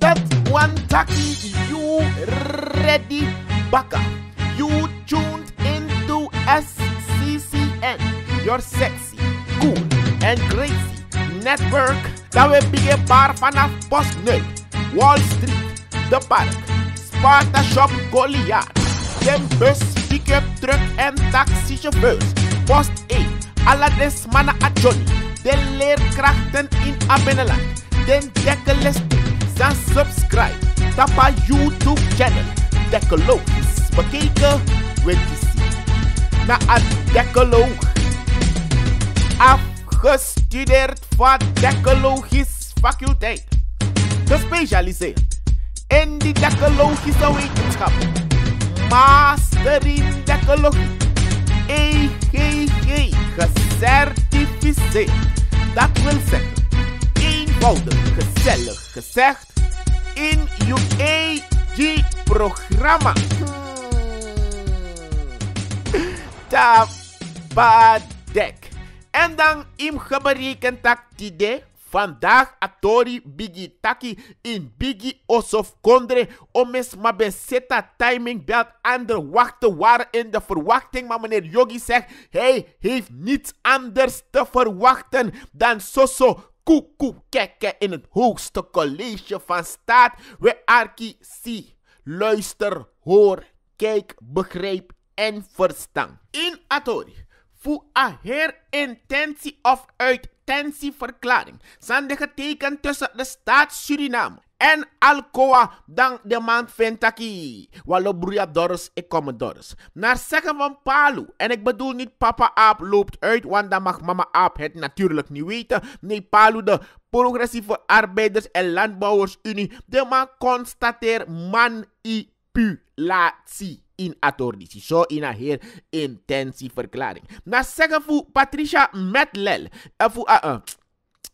that one tacky, you ready baka. You tuned into SCCN, your sexy, cool, and crazy network. That will be a bar post Bosnia, Wall Street, The Park, Sparta Shop Goliath. then bus, pickup, truck and taxi chauffeurs. Post all of des mannen a Johnny. De leerkrachten in Abeneland. then dekkele en subscribe. Tap haar YouTube-channel. Dekkelogisch bekeken with the Na een dekkeloog. Afgestudeerd van dekkelogisch faculteit. Gespecialiseerd in die dekkelogische wetenschap. Master in dekkologie. EGG gecertificeerd. Dat wil zeggen eenvoudig, gezellig gezegd in UAG-programma. E Tabadek. En dan im geberekend tak tide. Vandaag atori bigi taki in bigi osof kondre. Omes ma seta timing belt. Andere wachten waren in de verwachting. Maar meneer Yogi zegt, hij heeft niets anders te verwachten dan Soso koekoe kijken in het hoogste college van staat. We arki zie, luister, hoor, kijk, begrijp en verstaan. In atori, fu a her intentie of uit verklaring zijn de getekend tussen de staat Suriname en alcoa dan de man ventaki. Wallo broeia dorus, ik kom dorus. Naar zeggen van Palu. En ik bedoel niet papa aap loopt uit, want dan mag mama aap het natuurlijk niet weten. Nee, Palu de progressieve arbeiders en landbouwersunie. De man constateer manipulatie in atordisi. Zo so in haar intentieverklaring. verklaring. Na zeggen voor Patricia Metlel. Uh, voor, eh, eh,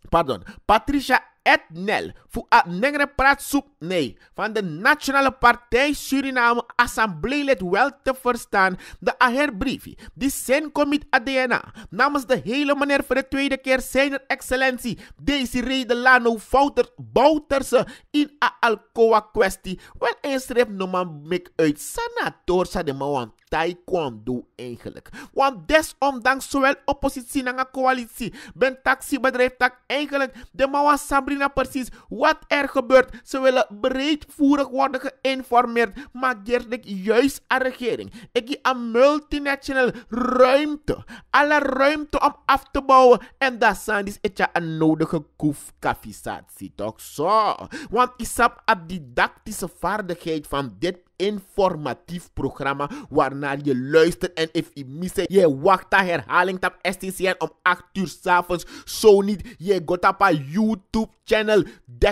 pardon. Patricia et nel fu a nengre prat soup nee, van de Nationale Partij Suriname Assembleelid wel te verstaan, de aherbriefi, die zijn commit ADNA, namens de hele meneer voor de tweede keer zijn excellentie, deze Redelano Fouter, Bouterse in a Alcoa kwestie, wel eens schrijf noemen mik uit senator sa de mawan taekwondo eigenlijk. Want desondanks zowel oppositie als coalitie, ben taxibedrijf tak eigenlijk de mawa Sabrina precies wat er gebeurt. Ze willen breedvoerig worden geïnformeerd, maar ik juist aan regering. Ik geef aan multinational ruimte. Alle ruimte om af te bouwen. En dat zijn dus een nodige koefkafisatie, toch zo? Want ik heb de didactische vaardigheid van dit informatief programma waarnaar je luistert. En if je je wacht aan herhaling op STCN om 8 uur s'avonds. Zo niet, je gaat op een YouTube channel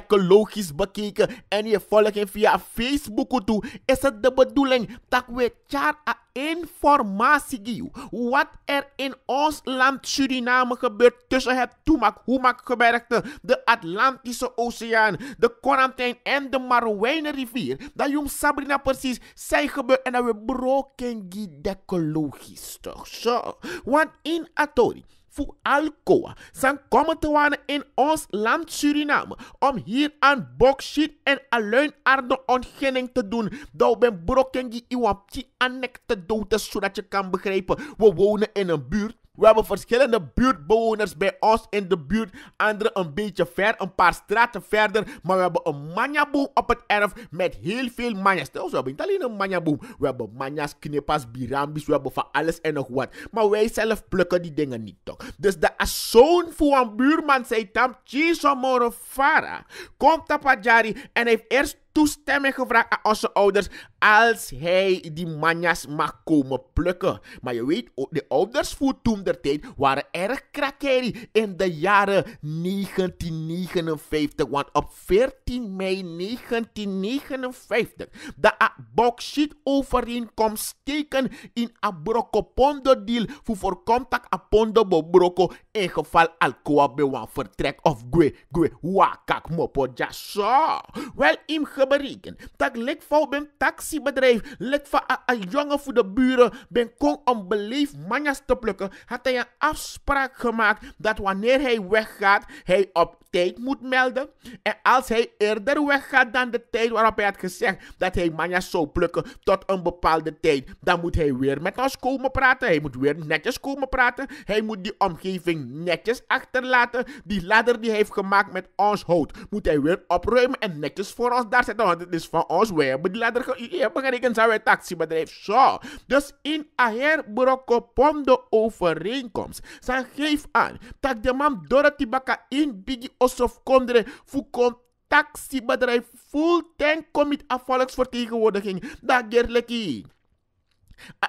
logisch bekeken en je volgt hem via Facebook toe. Is het de bedoeling dat we jaar informatie, wat er in ons land Suriname gebeurt tussen het Toemak, gebergte, de Atlantische Oceaan, de Quarantijn en de Marowijne rivier. Dat jong Sabrina precies, zij gebeurt en dat we broken die decologisch toch zo. Want in Atori, voor Alcoa. Zijn komen te wonen in ons land Suriname. Om hier aan bauxiet en aluinarde ontginning te doen. Dat ben brokken die uw aan te zodat je kan begrijpen. We wonen in een buurt we hebben verschillende buurtbewoners bij ons in de buurt. Anderen een beetje ver, een paar straten verder. Maar we hebben een manjaboom op het erf met heel veel manjas. Stel, we hebben niet alleen een manjaboom. We hebben manjas, knippers, birambis. We hebben van alles en nog wat. Maar wij zelf plukken die dingen niet toch. Dus de zoon van een buurman zei tam, Chisomoro Fara, komt op Jari en heeft eerst toestemming gevraagd aan onze ouders als hij die manjas mag komen plukken. Maar je weet, de ouders voor toen der tijd waren erg krakkeri in de jaren 1959. Want op 14 mei 1959, de bauxiet overeenkomst steken in een brokopondo deal voor contact dat de Bobroko in geval Alcoa bewan vertrek of gwe gwe wakak mopo ja zo. Wel, im berekenen. Tak lek voor ben taxibedrijf, lek voor een jongen voor de buren, ben kon om beleefd manjas te plukken, had hij een afspraak gemaakt dat wanneer hij weggaat, hij op tijd moet melden. En als hij eerder weggaat dan de tijd waarop hij had gezegd dat hij manjas zou plukken tot een bepaalde tijd, dan moet hij weer met ons komen praten, hij moet weer netjes komen praten, hij moet die omgeving netjes achterlaten, die ladder die hij heeft gemaakt met ons hout, moet hij weer opruimen en netjes voor ons daar zetten want nou, het is van ons, die wij berekenen zijn wij taxibedrijf. Zo. Dus in aher de overeenkomst. Zij geef aan dat de man Dorothy Baka in Biggie Osof Kondre voor taxibedrijf fulltime commit afvalksvertegenwoordiging. Dat gerlekkie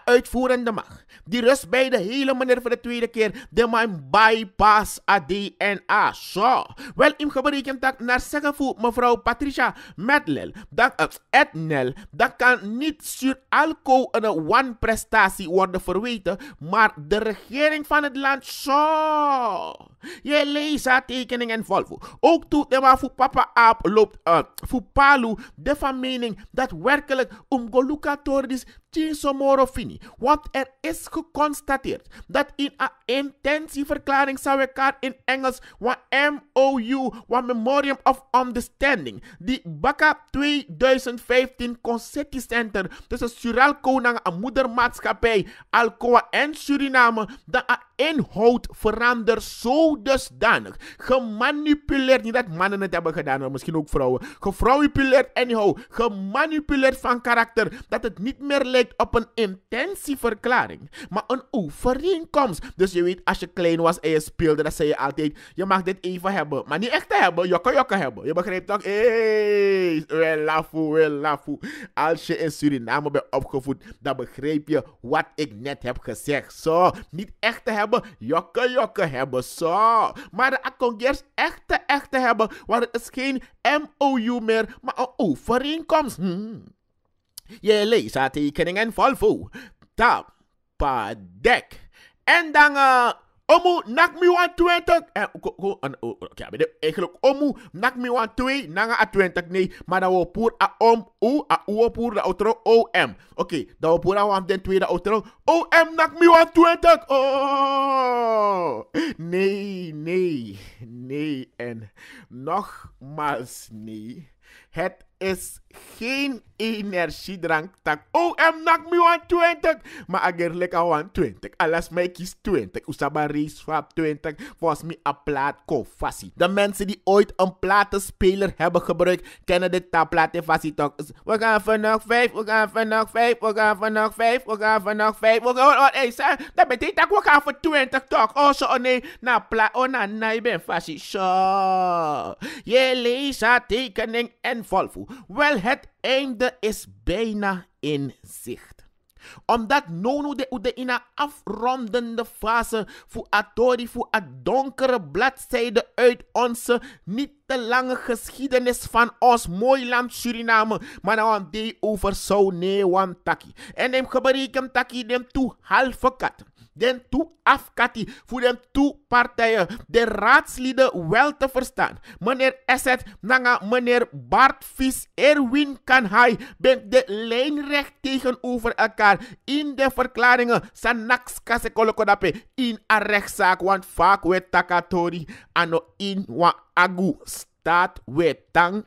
uitvoerende macht. Die rust bij de hele meneer voor de tweede keer. De mijn bypass ADNA. Zo. Wel, in gebrekend dat naar zeggen voor mevrouw Patricia Medlel. Dat het eh, etnel. Dat kan niet sur alco een one prestatie worden verweten. Maar de regering van het land. Zo. Je leest haar en Volvo. Ook toe de man voor papa aap loopt eh, Voor Palu. De van mening dat werkelijk Goluka Tordis Fini. Want er is geconstateerd dat in een intentieverklaring zou elkaar in Engels wat MOU, wat Memoriam of Understanding, die BACA 2015 center tussen Sural Konang, een moedermaatschappij, Alcoa en Suriname, dat inhoud verandert zo dusdanig. Gemanipuleerd, niet dat mannen het hebben gedaan, maar misschien ook vrouwen. Gefrauipuleerd anyhow. Gemanipuleerd van karakter dat het niet meer lijkt op een intentieverklaring, maar een overeenkomst. Dus je weet, als je klein was en je speelde, dan zei je altijd: je mag dit even hebben, maar niet echt hebben, jokken jokken hebben. Je begrijpt toch? Hey, welafu, welafu. Als je in Suriname bent opgevoed, dan begrijp je wat ik net heb gezegd. Zo, niet echt te hebben hebben, jokke jokke hebben, zo. Maar de Akongers echte echte hebben, want het is geen MOU meer, maar een overeenkomst. Hm. Je leest haar tekeningen Volvo. Tap, padek. En dan... Eh, Omu, nak mi wan 20. Eh, Oké, eigenlijk eh, omu, nak mi wan 2, nanga a 20. Nee, maar dan wopoer a om, u, a uopoer, da otro OM. Oké, dan wopoer a wam den 2, da OM, nak mi wan 20. Oh, nee, nee, nee. En nogmaals, nee. Het is geen energiedrank. Tak. Oh, em nak me 120. Maar ager lekker 120. Alas, mij kies 20. Usaba Swap 20. Volgens me a plaat kofasi. De mensen die ooit een platenspeler hebben gebruikt, kennen dit taplaat fasi toch. We gaan van nog 5, we gaan van nog 5, we gaan van nog 5, we gaan van nog 5. We gaan, oh, hey, sir, dat betekent dat we gaan voor 20 toch. Oh, zo, oh nee, na plaat, oh na, na, je bent fasi. Zo. Je leest tekening en en Wel, het einde is bijna in zicht omdat Nono de Ude in een afrondende fase voor Atori voor het donkere bladzijde uit onze niet te lange geschiedenis van ons mooi land Suriname. Maar nou aan die over zo nee want taki. En hem gebreken taki hem toe halve kat den toe afkati, voor den toe partijen, de raadslieden wel te verstaan. Meneer Esset, nanga meneer Bart Erwin Kanhai, bent de lijnrecht tegenover elkaar in de verklaringen. Sanaks kase kolokodape in a rechtszaak, want vaak we takatori, ano in wa agu staat we tang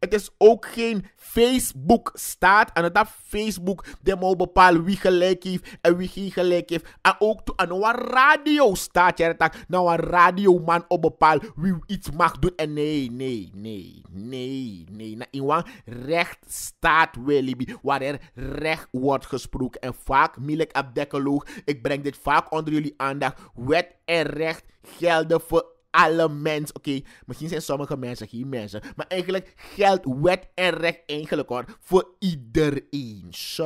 het is ook geen Facebook-staat. En dat Facebook de moet bepalen wie gelijk heeft en wie geen gelijk heeft. En ook aan nou een radio-staat. Ja, dat nou een radioman op bepaalt wie iets mag doen. En nee, nee, nee, nee, nee. Na nou, in een recht staat je, waar er recht wordt gesproken. En vaak, Milek Abdekkeloog, ik breng dit vaak onder jullie aandacht. Wet en recht gelden voor alle mensen. Oké, misschien zijn sommige mensen hier mensen. Maar eigenlijk geldt wet en recht eigenlijk hoor. Voor iedereen. Zo.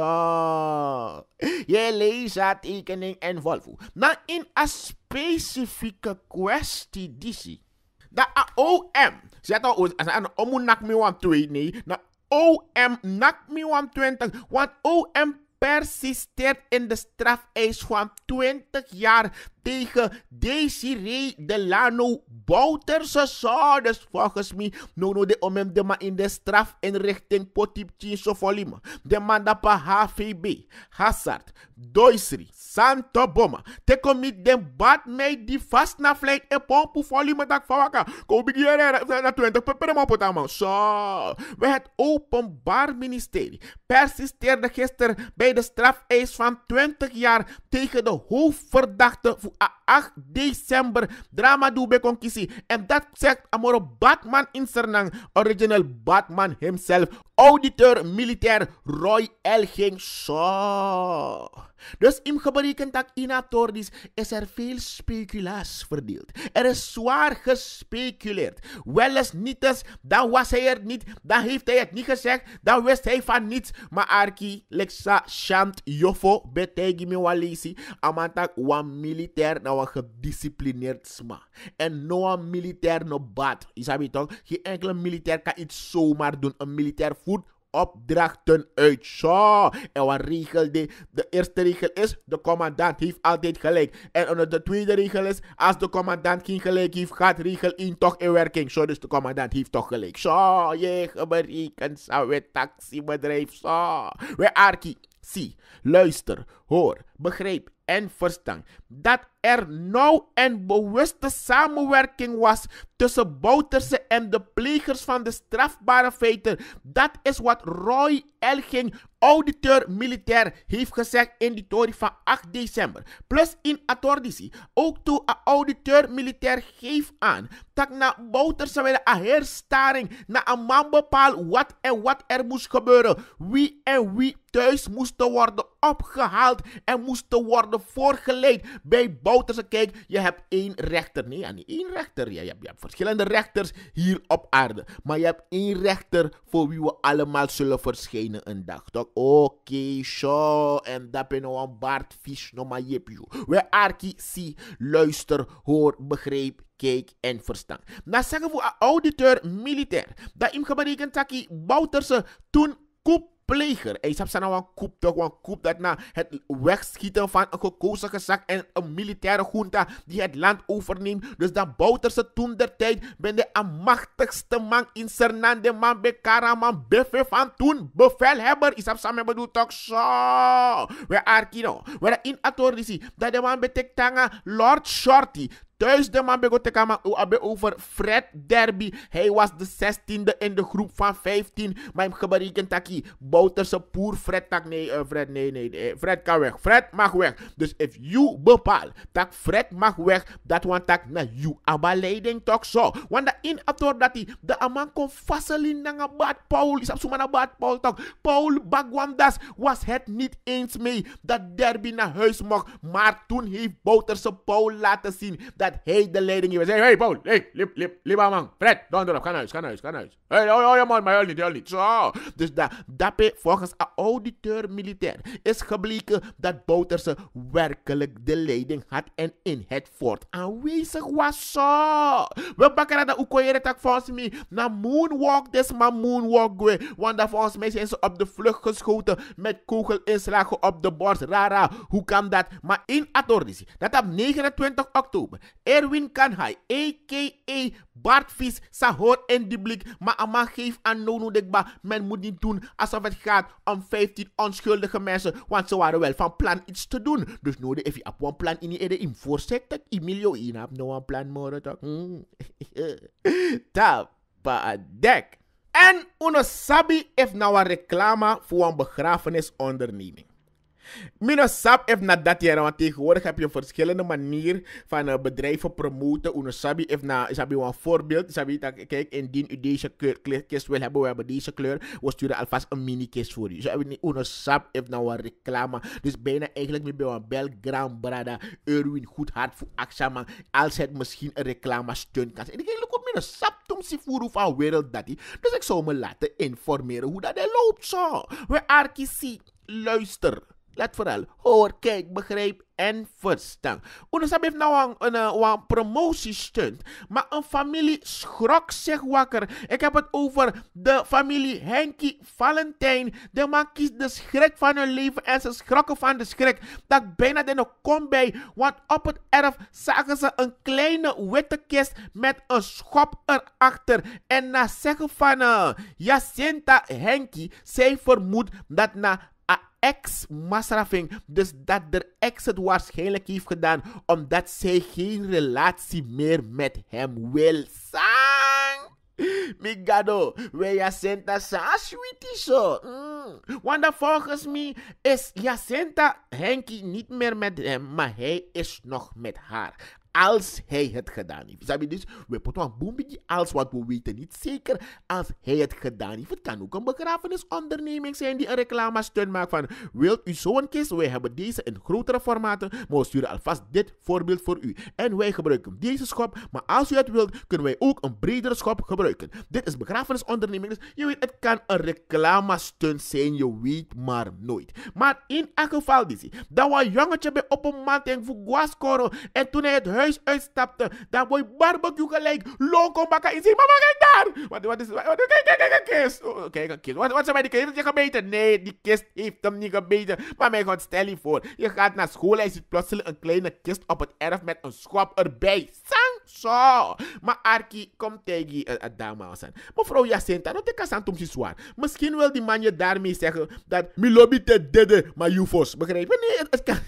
Je leest haar tekening en Volvo. Nou, in een specifieke kwestie die Dat OM. Zet al een om nak me Nee. Nou, OM nak me 20. Want OM persisteert in de strafeis van 20 jaar tegen Desiree Delano Bouterse zou volgens mij no no de om hem de man in de straf strafinrichting potip 10 volume. De man dat HVB, Hazard, doisri, santo boma. Te commit den bat mei di fast na fleet e pompu volume tak fawaka. Ko bigiere na 20 peperemo potama. Zo. We het Openbaar Ministerie persisteerde gisteren bij de straf strafeis van 20 jaar tegen de hoofdverdachte voor 8 december drama doube Konkisi. En dat zegt Amoro Batman in Sernang, original Batman himself, auditeur militair Roy Elging. So, dus in gebreken dat inatordis is er veel speculaas verdeeld. Er is zwaar gespeculeerd. Wel eens niet eens, dan was hij er niet, dan heeft hij het niet gezegd, dan wist hij van niets. Maar Arki, Lexa, Shant, Jofo, Betegi, walisi, Amantak, wan militair, nou een gedisciplineerd sma. En no militair no bad. Je toch? Geen enkele militair kan iets zomaar doen. Een militair voert opdrachten uit. Zo. En wat regel de, de eerste regel is, de commandant heeft altijd gelijk. En de tweede regel is, als de commandant geen gelijk heeft, gaat regel 1 toch in werking. Zo, dus de commandant heeft toch gelijk. Zo, je geberekend zou taxi taxibedrijf. Zo. We Arki, zie, luister, hoor, begrijp en verstaan dat er nauw en bewuste samenwerking was tussen Bouterse en de plegers van de strafbare feiten. Dat is wat Roy Elging, auditeur militair, heeft gezegd in de tory van 8 december. Plus in atordisi, ook toe een auditeur militair geeft aan dat na Bouterse werd een herstaring, naar een man bepaald wat en wat er moest gebeuren, wie en wie thuis moesten worden opgehaald en moesten worden voorgeleid. Bij Bouterse kijk, je hebt één rechter. Nee, ja, niet één rechter. Ja, je, hebt, hebt verschillende rechters hier op aarde. Maar je hebt één rechter voor wie we allemaal zullen verschijnen een dag. Toch? Oké, okay, zo. En dat ben nou een baardvis, no maar jeepje. We arki, zie, luister, hoor, begrijp, kijk en verstaan Na zeggen we auditeur militair. Dat hem betekent dat Bouterse toen koep pleger. nou een koep toch, Een koep dat na het wegschieten van een gekozen gezag en een militaire junta die het land overneemt. Dus dat ze toen der tijd ben de machtigste man in Sernande, man Karaman Beffe van toen, bevelhebber. Ishap Samen bedoelt toch zo. We are kino. we are in authority. dat de man betekent Lord Shorty. Duizenden man begon te kamen over Fred Derby. Hij was de 16e in de groep van 15. Maar hem geberekend taki. Bouterse poer Fred tak. Nee, uh, Fred, nee, nee, Fred kan weg. Fred mag weg. Dus if you bepaal dat Fred mag weg, dat want tak na you aba leiding toch zo. Want in ator dat hij de aman kon na bad Paul. Is op na bad Paul toch. Paul Bagwandas was het niet eens mee dat Derby naar huis mocht. Maar toen heeft Bouterse Paul laten zien dat de leiding, Je zeggen, hey Paul, hey, lip, lip, man, Fred, donder op, ga naar huis, ga naar huis, ga naar huis. Hey, oh, oh ja man, maar huil niet, Zo. Dus dat Dappe, volgens een auditeur militair, is gebleken dat Bouterse werkelijk de leiding had en in het fort aanwezig was. Zo. We bakken dat ook tak volgens mij, na moonwalk des, maar moonwalk gue. Want dat volgens mij zijn ze op de vlucht geschoten met kogelinslagen op de borst. Rara, hoe kan dat? Maar in Adordisie, dat op 29 oktober Erwin Kanhai, a.k.a. Bartvis, Sahor en blik, Maar Amma geef aan Nono Dekba. Men moet niet doen alsof het gaat om 15 onschuldige mensen. Want ze waren wel van plan iets te doen. Dus nodig if je op een plan in je in voorzet. Dat je miljoen in hebt. Nou een plan morgen toch. Tapadek. En uno sabi heeft nou een reclame voor een begrafenisonderneming. Minus SAP heeft na dat jaar, want tegenwoordig heb je een verschillende manier van eh, bedrijven promoten. Unosabi heeft na, een voorbeeld. Sabi, kijk, indien u deze kleur, kist wil hebben, we hebben deze kleur. We sturen alvast een mini-kist voor u. Sabi, Unosab heeft nou een reclame. Dus bijna eigenlijk hebben een bel, grand brada, Erwin, goed hart voor action. Als het misschien een reclame stunt kan zijn. En ik denk, look op mijn SAP, tom van wereld dat Dus ik zou me laten informeren hoe dat loopt zo. We arkisie, luister. Let vooral hoor, kijk, begrijp en verstaan. Oenesab heeft nou een, een, een promotiestunt. Maar een familie schrok zich wakker. Ik heb het over de familie Henkie Valentijn. De man kiest de schrik van hun leven en ze schrokken van de schrik. Dat bijna de nog bij. Want op het erf zagen ze een kleine witte kist met een schop erachter. En na zeggen van uh, Jacinta Henkie, zij vermoedt dat na ex Masrafing. Dus dat de ex het waarschijnlijk heeft gedaan omdat zij geen relatie meer met hem wil zijn. Migado, we Jacinta zijn sweetie zo. Mm. Want volgens mij is Jacinta Henky niet meer met hem, maar hij is nog met haar als hij het gedaan heeft. dus, we putten een als, wat we weten niet zeker als hij het gedaan heeft. Het kan ook een begrafenisonderneming zijn die een reclame-steun maakt van, wilt u zo'n kist? Wij hebben deze in grotere formaten, maar we sturen alvast dit voorbeeld voor u. En wij gebruiken deze schop, maar als u het wilt, kunnen wij ook een bredere schop gebruiken. Dit is begrafenisonderneming, dus je weet, het kan een reclame-steun zijn, je weet maar nooit. Maar in elk geval, dat was een jongetje bij op een maand en voor en toen hij het huis huis uitstapte, dan word je barbecue gelijk. Loco is in Mama, kijk daar! Wat, wat is wat, wat, Kijk, kijk, kijk, een kist. Oh, kist. Wat, wat is die kist? Heeft gebeten? Nee, die kist heeft hem niet gebeten. Maar mijn god, stel je voor. Je gaat naar school en je ziet plotseling een kleine kist op het erf met een schop erbij. Sang, zo. Maar Arki, kom tegen een eh, eh, dame aan. Mevrouw Jacinta, dat ik aan het zwaar. Misschien wil die man je daarmee zeggen dat milobite te dede, maar Jufos. Begrijp Nee, het eh, kan...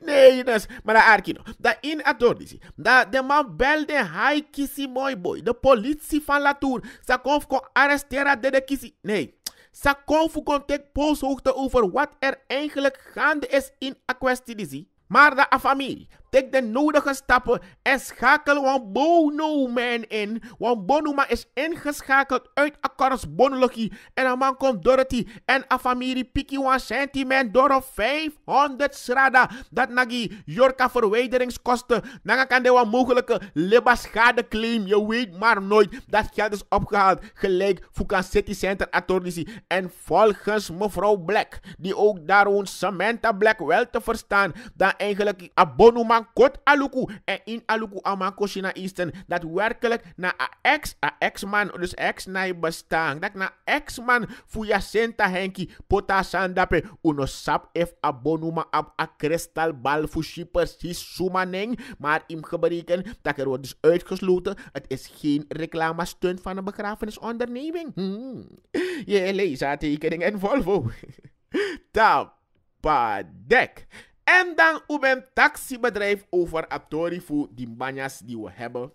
Nee, dus, maar dat arkino. Dat in adordici. Dat de man belde hai kisi mooi boy. De politie van Latour. Sa konf kon arrestera de de kiesie. Nee. Sa kon kon tek pooshoogte over wat er eigenlijk gaande is in een kwestie Maar de familie. Take de nodige stappen en schakel een bono-man in. Want bono-man is ingeschakeld uit een bonologie En een man komt Dorothy en een piki Wan sentiment door 500 strada. Dat nagi jorka verwijderingskosten. Naga kan de mogelijke liba claim. Je weet maar nooit. Dat geld is opgehaald gelijk Fukan City Center Attorney. En volgens mevrouw Black, die ook daar Samantha Black wel te verstaan, dan eigenlijk Abonoma van God aluku en in aluku Amakoshina Eastern isten. Dat werkelijk na a ex, a ex man, dus ex na bestaan. Dat na ex man fuya senta henki pota sandape uno sap ef abonuma ab a crystal bal fu shippers sumaneng. Maar im gebreken dat er wordt dus uitgesloten. Het is geen reclama stunt van een begrafenisonderneming. Hmm. Je leest tekening en Volvo. Tapadek. En dan een taxibedrijf over voor die manjas die we hebben.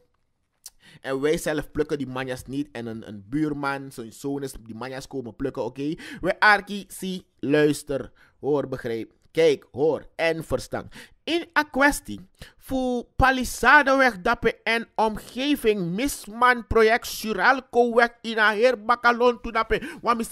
En wij zelf plukken die manjas niet. En een, een buurman, zijn zoon is die manjas komen plukken, oké? We Arki, zie, luister, hoor, begrijp. Kijk, hoor en verstand. In een kwestie voor Palisadeweg Dapper en omgeving. Misman project weg in a heer bakalon to Dapper. Want mis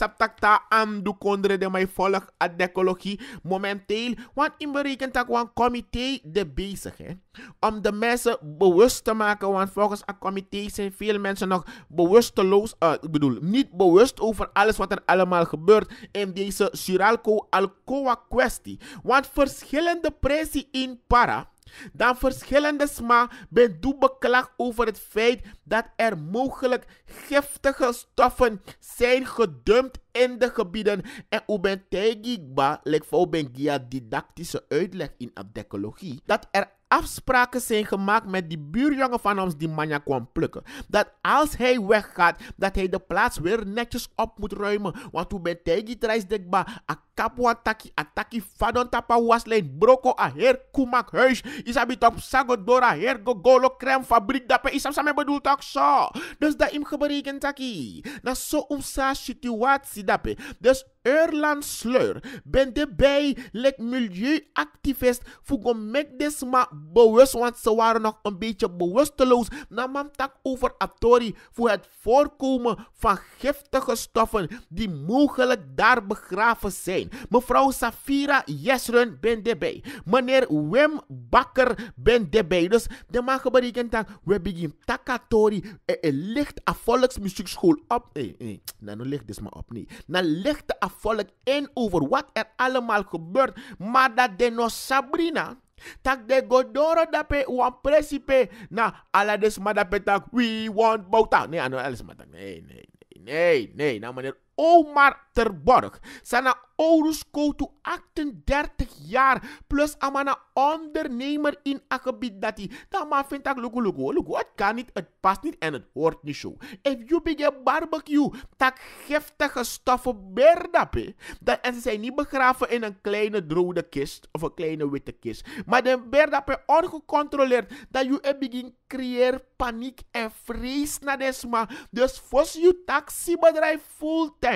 am du de mij volg ad ecologie momenteel. Want in berekent een comité de bezig hè. Om de mensen bewust te maken. Want volgens een comité zijn veel mensen nog bewusteloos. Uh, ik bedoel, niet bewust over alles wat er allemaal gebeurt in deze Suralco Alcoa kwestie. Want verschillende prijzen in para dan verschillende sma doe beklag over het feit dat er mogelijk giftige stoffen zijn gedumpt in de gebieden. En bent Gba, legt voor Bengia didactische uitleg in abdecologie, dat er afspraken zijn gemaakt met die buurjongen van ons die manja kwam plukken. Dat als hij weggaat, dat hij de plaats weer netjes op moet ruimen. Want hoe bij Tegi Trijs dekba, a kapwa taki, a taki fadon tapa waslijn, broko a heer kumak huis. Isabi top sago dora heer gogolo crème fabriek dape Isab samen bedoelt ook zo. Dus dat im geberekend taki. Na zo sa situatie dape. Dus Eurlands sleur. Ben de bij, lek milieuactivist, fugo mek desma bewust, want ze waren nog een beetje bewusteloos. Namam tak over Atori voor het voorkomen van giftige stoffen die mogelijk daar begraven zijn. Mevrouw Safira Jesrun ben de bij. Meneer Wim Bakker ben de bij. Dus de maag bereken dat we begin takatori een eh, eh, licht afvolksmuziekschool op. Nee, eh, nee, nou, nou ligt dit maar op, nee. Nou ligt de volk in over wat er allemaal gebeurt. Maar dat de no Sabrina. Tak de godoro dape wan presipe. Na ala des madape tak we want both. Nee, ano ah, alles Nee, nee, nee, nee. nee. Nou meneer Omar Terborg. Sana Oruskotu 38 jaar. Plus een ondernemer in een gebied dat hij. Dan maar vindt dat lugu lugu. Lugu, het kan niet, het past niet en het hoort niet zo. If you begin barbecue, dat giftige stoffen berdape. Dat, en ze zijn niet begraven in een kleine rode kist of een kleine witte kist. Maar de berdape ongecontroleerd. Dat je begin creëer paniek en vrees naar desma. Dus voor je taxibedrijf fulltime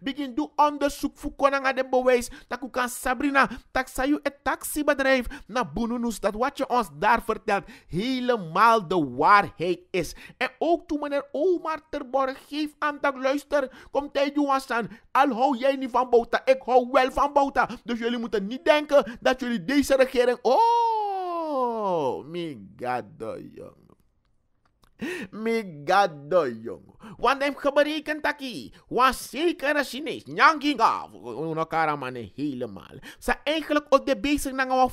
begin do onderzoek voor aan de bewijs dat u kan Sabrina tak het taxibedrijf na bununus dat wat je ons daar vertelt helemaal de waarheid is. En ook toen meneer Omar Terborg geef aan dat luister, komt hij jongens aan, al hou jij niet van Bouta, ik hou wel van Bouta. Dus jullie moeten niet denken dat jullie deze regering, oh, mijn god, Migado jongen. Want hem dat taki. Was zeker een Chinees. Nyanginga. Uno karamane helemaal. Ze eigenlijk ook de bezig naar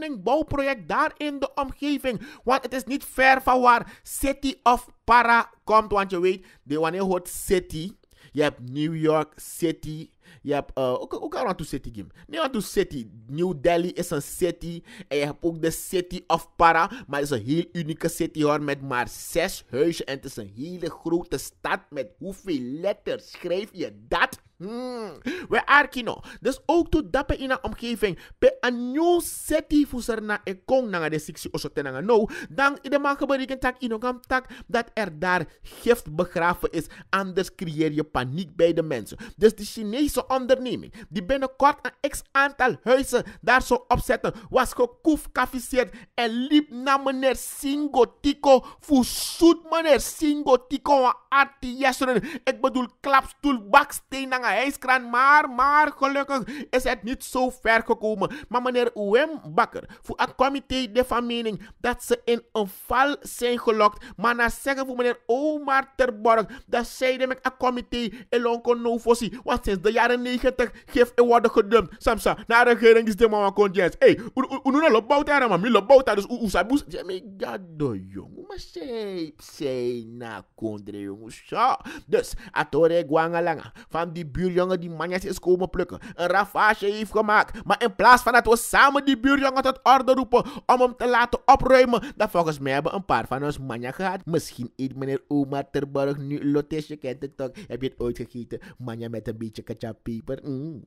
een bouwproject daar in de omgeving. Want het is niet ver van waar City of Para komt. Want je weet, de wanneer hoort City. Je hebt New York City. Je hebt ook, een aan City game. aan City. New Delhi is een city. En je hebt ook de City of Para. Maar het is een heel unieke city hoor. Met maar zes huizen. En het is een hele grote stad. Met hoeveel letters schrijf je dat? Hmm. We arkino. Dus ook to dappen in een omgeving. Pe een nieuw city fusar na e kong nanga de sixi osote na no. Dan in de man gebreken tak inogam tak dat er daar gift begraven is. Anders creëer je paniek bij de mensen. Dus die Chinese onderneming die binnenkort een x aantal huizen daar zo opzetten. Was gekoef en liep naar meneer Singo Tico. zoet meneer Singo Tico. Ik bedoel klapstoel baksteen nanga hijskraan. Maar, maar gelukkig is het niet zo ver gekomen. Maar meneer Wim Bakker, voor het comité de van mening dat ze in een val zijn gelokt. Maar na zeggen voor meneer Omar Terborg, dat zeiden met het comité Elonko Novosi. Want sinds de jaren 90 geeft er worden gedumpt. Samsa, na de regering is de mama condens. Hé, hoe doen we dat? Bouwt man, milo bouwt dus hoe saboes. Ja, maar ja, de jongen, maar zij, zij na kondre jongen. Dus, atore guangalanga, van die buurjongen die manjes is komen plukken, een ravage heeft gemaakt. Maar in plaats van dat we samen die buurjongen tot orde roepen om hem te laten opruimen, dan volgens mij hebben een paar van ons manja gehad. Misschien eet meneer Omar Terborg nu lotes, je kent het toch. Heb je het ooit gegeten? Manja met een beetje ketchup peper. Mm.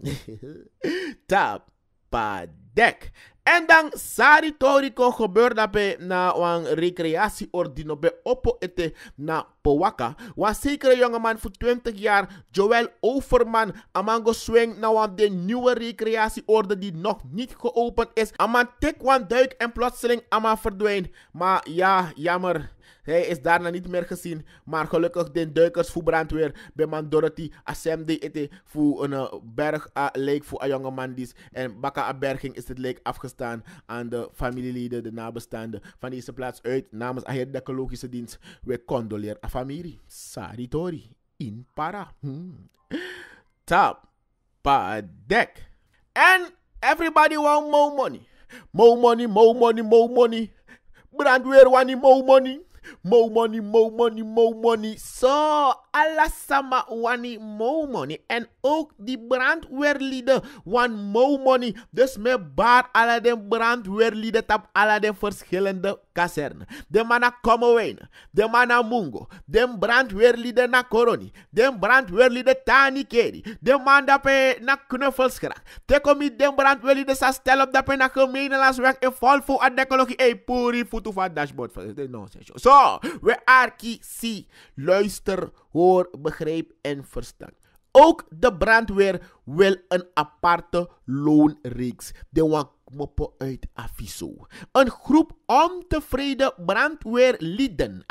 Tap padek. En dan sari toriko gebeurda na een recreatie ordino oppo ete na powaka. Wan zekere jongeman voor 20 jaar, Joel Overman, amango swing na nou wan de nieuwe recreatieorde die nog niet geopend is. Aman tik one duik en plotseling aman verdwijnt. Maar ja, jammer. Hij is daarna niet meer gezien, maar gelukkig den duikers voor brandweer. Bij man Dorothy Assemde ete voor een eh, berg uh, leek voor een jonge man dies. En Bakka a berging is het leek afgestaan aan de familieleden, de nabestaanden van deze plaats uit. Namens de ecologische Dienst, we condoleer a familie. Saritori, in para. Hmm. Tap, pa dek. En everybody want more money. More money, more money, more money. Brandweer want more money. Mo money, more money, more money. Zo, so, alasama wani more money. En ook die brandweerlieden want more money. Dus met baar alle de brandweerlieden tap alle de verschillende kazernen. De mana wein, de mana Mungo, de brandweerlieden na Koroni, de brandweerlieden Tani Keri, de man dape na Knuffelsgracht. Te kom de brandweerlieden sa stel op dape na gemeenelandsweg en vol voor ecologie. Ey, puri futu van dashboard. so, zo. We arki zie Luister, hoor, begrijp en verstand. Ook de brandweer wil een aparte loonreeks. De wakmoppen uit Afiso. Een groep ontevreden brandweerlieden.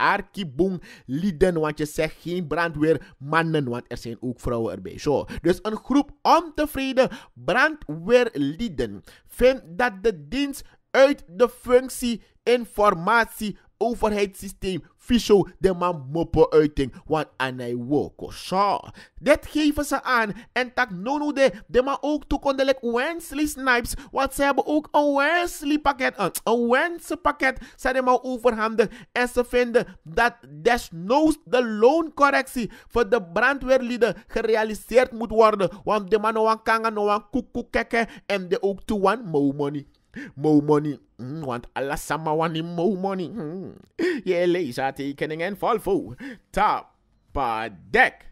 Bung lieden, want je zegt geen brandweermannen, want er zijn ook vrouwen erbij. Zo. Dus een groep ontevreden brandweerlieden vindt dat de dienst uit de functie informatie overheidssysteem, visio de man uiting want hij woko so. Dit geven ze aan en tak nono de, de man ook toekondelik Wensley Snipes, want ze hebben ook een Wensley pakket, een, een Wensley pakket, zijn de man overhanden en ze vinden dat desnoods de looncorrectie voor de brandweerlieden gerealiseerd moet worden, want de man no kan no koekoe en de ook to one money. More money, mm, want sama wani more money. Mm. lees leest tekeningen Volvo. Tapadek.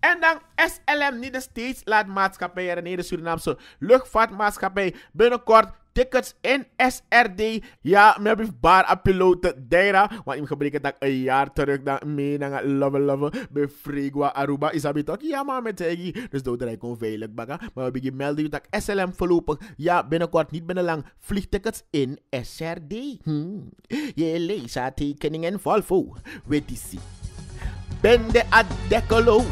En dan SLM niet de steeds laat maatschappij herinneren, Surinaamse luchtvaartmaatschappij. Binnenkort tickets in SRD. Ja, me heb bar paar piloten deira. Want ik gebreken dat een jaar terug dan mee naar love love bij Frigua Aruba. Is dat toch? Ja, maar met Teggy. Dus dat draai kon veilig bakken. Maar we beginnen melden dat SLM voorlopig, ja, binnenkort niet binnenlang, vliegtickets in SRD. Hmm. Je leest haar tekeningen Volvo. Weet je zie. Bende Adeccolo.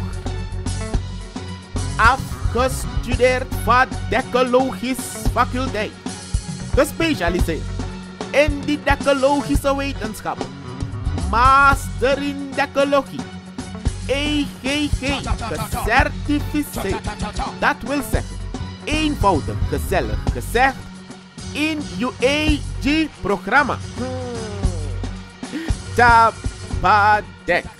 Afgestudeerd van Dekkologisch Faculteit gespecialiseerd in didactologische wetenschappen, master in dactologie, EGG, gecertificeerd. Dat wil zeggen, eenvoudig, gezellig gezegd, in UAG-programma. Tabadek.